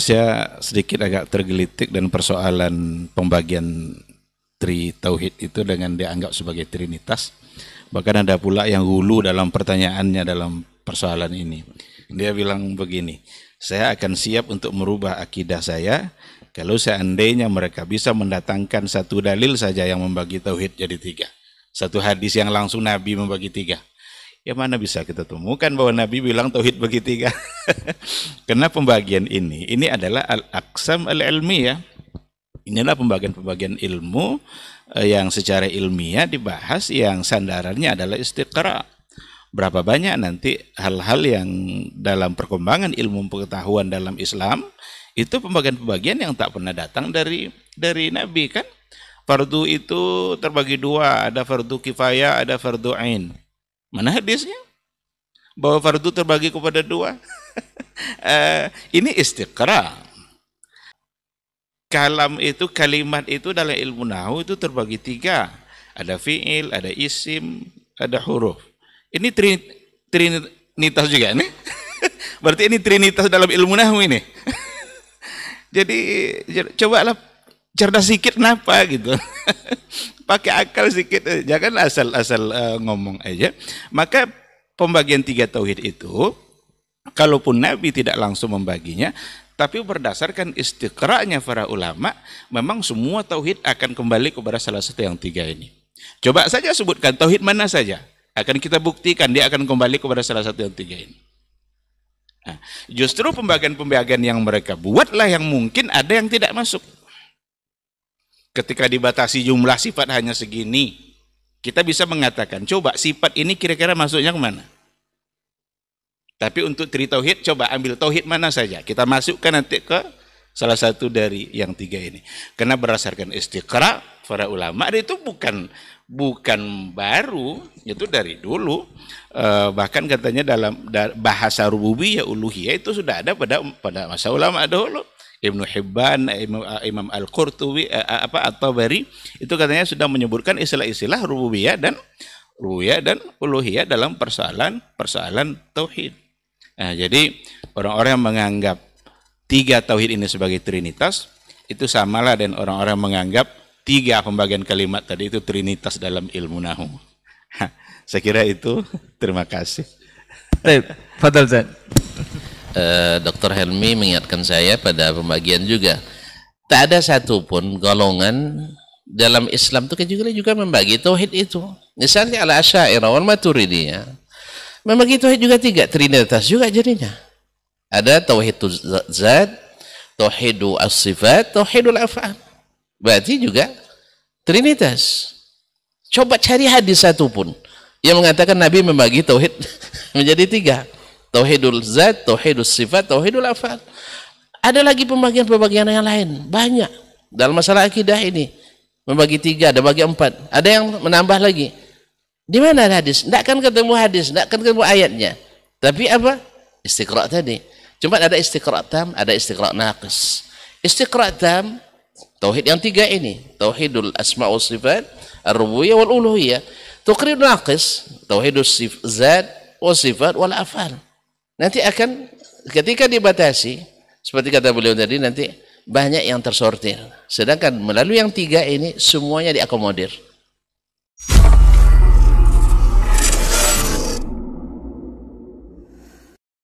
saya sedikit agak tergelitik dan persoalan pembagian tri tauhid itu dengan dianggap sebagai trinitas. Bahkan ada pula yang hulu dalam pertanyaannya dalam persoalan ini. Dia bilang begini, saya akan siap untuk merubah akidah saya kalau seandainya mereka bisa mendatangkan satu dalil saja yang membagi tauhid jadi tiga. Satu hadis yang langsung Nabi membagi tiga. Ya mana bisa kita temukan bahwa Nabi bilang tauhid bagi tiga? Kan? Karena pembagian ini, ini adalah al-aqsam al-ilmi ya. Inilah pembagian-pembagian ilmu eh, yang secara ilmiah dibahas yang sandarannya adalah istiqra. Berapa banyak nanti hal-hal yang dalam perkembangan ilmu pengetahuan dalam Islam itu pembagian-pembagian yang tak pernah datang dari dari Nabi kan? Fardu itu terbagi dua, ada fardu kifayah, ada fardu ain. Mana hadisnya? Bahwa fardu terbagi kepada dua. Eh, ini istiqra. Kalam itu, kalimat itu dalam ilmu nahu itu terbagi tiga. Ada fi'il, ada isim, ada huruf. Ini trinitas juga nih. Berarti ini trinitas dalam ilmu nahu ini. Jadi cobalah cerdas sedikit kenapa gitu. Pakai akal sedikit, eh, jangan asal-asal uh, ngomong aja. Maka pembagian tiga tauhid itu, kalaupun Nabi tidak langsung membaginya, tapi berdasarkan istiqra'nya para ulama, memang semua tauhid akan kembali kepada salah satu yang tiga ini. Coba saja sebutkan tauhid mana saja, akan kita buktikan dia akan kembali kepada salah satu yang tiga ini. Nah, justru pembagian-pembagian yang mereka buatlah yang mungkin ada yang tidak masuk ketika dibatasi jumlah sifat hanya segini, kita bisa mengatakan, coba sifat ini kira-kira masuknya kemana? Tapi untuk tri tauhid, coba ambil tauhid mana saja. Kita masukkan nanti ke salah satu dari yang tiga ini. Karena berdasarkan istiqra para ulama itu bukan bukan baru, itu dari dulu. Eh, bahkan katanya dalam bahasa rububiyah uluhiyah itu sudah ada pada pada masa ulama dahulu. Ibnu Hibban, Imam eh, Al-Qurtubi, eh, eh, apa atau Bari itu katanya sudah menyebutkan istilah-istilah rububiyah dan rububiyah dan uluhiyah dalam persoalan-persoalan tauhid. Nah, jadi orang-orang yang menganggap tiga tauhid ini sebagai trinitas itu samalah dan orang-orang menganggap tiga pembagian kalimat tadi itu trinitas dalam ilmu nahu. Saya kira itu. Terima kasih. Baik, Fadal Zain eh, Dr. Helmi mengingatkan saya pada pembagian juga tak ada satupun golongan dalam Islam itu juga juga membagi tauhid itu misalnya ala asyairah wal ya membagi tauhid juga tiga trinitas juga jadinya ada tauhid zat tauhid as-sifat al af'al berarti juga trinitas coba cari hadis satupun yang mengatakan Nabi membagi tauhid menjadi tiga tauhidul zat, tauhidul sifat, tauhidul afal. Ada lagi pembagian-pembagian yang lain, banyak. Dalam masalah akidah ini membagi tiga, ada bagi empat. Ada yang menambah lagi. Di mana hadis? Tidak akan ketemu hadis, tidak akan ketemu ayatnya. Tapi apa? Istiqra tadi. Cuma ada istiqra tam, ada istiqra naqis. Istiqra tam tauhid yang tiga ini, tauhidul asma wa sifat, ar-rububiyah wal uluhiyah. Tauhid naqis, sif zat wa sifat wal afal nanti akan ketika dibatasi seperti kata beliau tadi nanti banyak yang tersortir sedangkan melalui yang tiga ini semuanya diakomodir